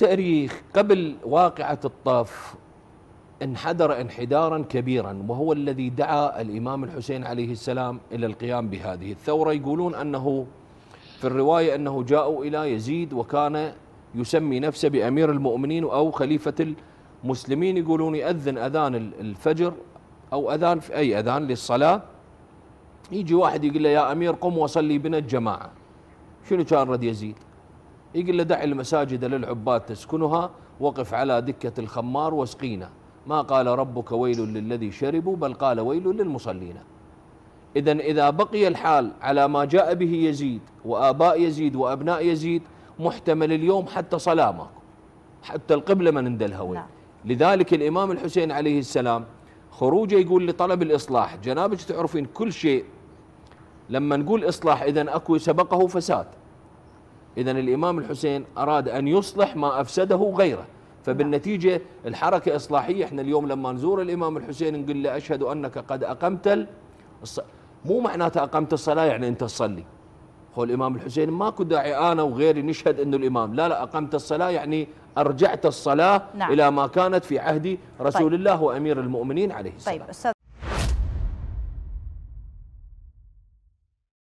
تاريخ قبل واقعة الطاف انحدر انحدارا كبيرا وهو الذي دعا الإمام الحسين عليه السلام إلى القيام بهذه الثورة يقولون أنه في الرواية أنه جاءوا إلى يزيد وكان يسمي نفسه بأمير المؤمنين أو خليفة المسلمين يقولون يأذن أذان الفجر أو أذان في أي أذان للصلاة يجي واحد يقول له يا أمير قم وصلي بنا الجماعة شنو كان رد يزيد يقول له دع المساجد للعباد تسكنها وقف على دكة الخمار واسقينا ما قال ربك ويل للذي شربوا بل قال ويل للمصلين إذا إذا بقي الحال على ما جاء به يزيد وآباء يزيد وأبناء يزيد محتمل اليوم حتى صلاة ماكو حتى القبلة ما نندلها وين نعم. لذلك الإمام الحسين عليه السلام خروجه يقول لطلب الإصلاح جنابك تعرفين كل شيء لما نقول إصلاح إذا أكو سبقه فساد إذا الإمام الحسين أراد أن يصلح ما أفسده غيره فبالنتيجة الحركة إصلاحية إحنا اليوم لما نزور الإمام الحسين نقول له أشهد أنك قد أقمت الص... مو معناته أقمت الصلاة يعني أنت تصلي هو الإمام الحسين ماكو داعي أنا وغيري نشهد أنه الإمام لا لا أقمت الصلاة يعني أرجعت الصلاة نعم. إلى ما كانت في عهد طيب. رسول طيب. الله وأمير المؤمنين عليه السلام طيب.